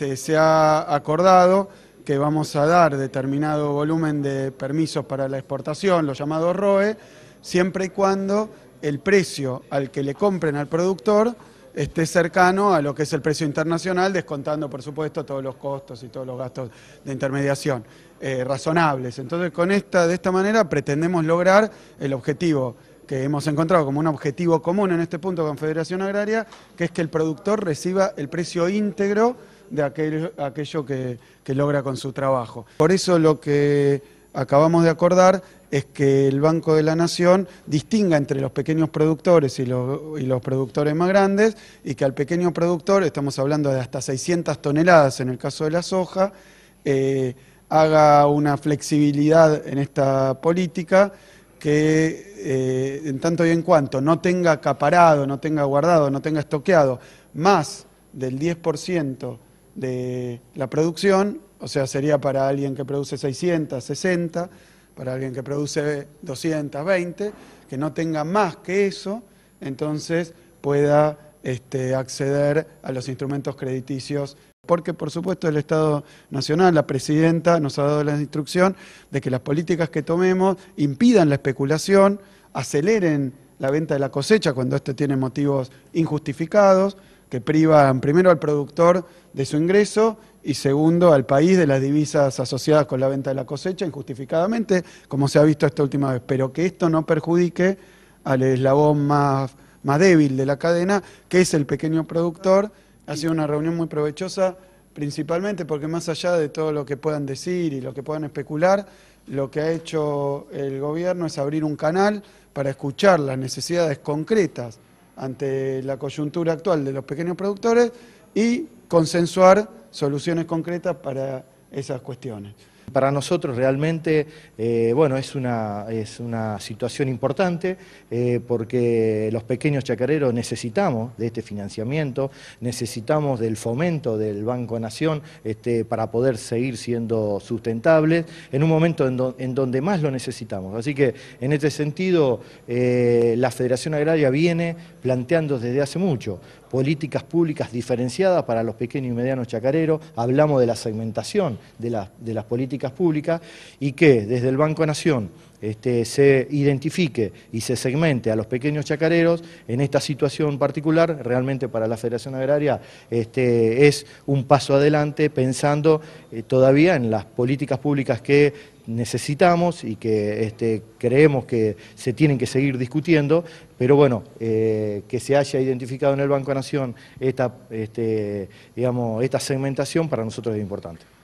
Este, se ha acordado que vamos a dar determinado volumen de permisos para la exportación, los llamados ROE, siempre y cuando el precio al que le compren al productor esté cercano a lo que es el precio internacional, descontando por supuesto todos los costos y todos los gastos de intermediación eh, razonables. Entonces, con esta, de esta manera pretendemos lograr el objetivo que hemos encontrado como un objetivo común en este punto con Federación Agraria, que es que el productor reciba el precio íntegro de aquello que, logra con su trabajo. Por eso lo que acabamos de acordar es que el Banco de la Nación distinga entre los pequeños productores y los, y los, productores más grandes y que al pequeño productor, estamos hablando de hasta 600 toneladas en el caso de la soja, eh, haga una flexibilidad en esta política que eh, en tanto y en cuanto no tenga acaparado, no tenga guardado, no tenga estoqueado más del 10% de la producción, o sea, sería para alguien que produce 660, para alguien que produce 220, que no tenga más que eso, entonces pueda este, acceder a los instrumentos crediticios porque por supuesto el Estado Nacional, la presidenta, nos ha dado la instrucción de que las políticas que tomemos impidan la especulación, aceleren la venta de la cosecha cuando éste tiene motivos injustificados, que privan primero al productor de su ingreso y segundo al país de las divisas asociadas con la venta de la cosecha injustificadamente, como se ha visto esta última vez, pero que esto no perjudique al eslabón más, más débil de la cadena, que es el pequeño productor. Ha sido una reunión muy provechosa, principalmente porque más allá de todo lo que puedan decir y lo que puedan especular, lo que ha hecho el gobierno es abrir un canal para escuchar las necesidades concretas ante la coyuntura actual de los pequeños productores y consensuar soluciones concretas para esas cuestiones. Para nosotros realmente eh, bueno, es, una, es una situación importante eh, porque los pequeños chacareros necesitamos de este financiamiento, necesitamos del fomento del Banco Nación este, para poder seguir siendo sustentables en un momento en, donde más lo necesitamos. Así que en este sentido eh, la Federación Agraria viene planteando desde hace mucho políticas públicas diferenciadas para los pequeños y medianos chacareros, hablamos de la segmentación de, las políticas públicas y que desde el Banco Nación este, se identifique y se segmente a los pequeños chacareros, en esta situación particular, realmente para la Federación Agraria este, es un paso adelante pensando eh, todavía en las políticas públicas que necesitamos y que este, creemos que se tienen que seguir discutiendo, pero bueno, eh, que se haya identificado en el Banco Nación esta segmentación para nosotros es importante.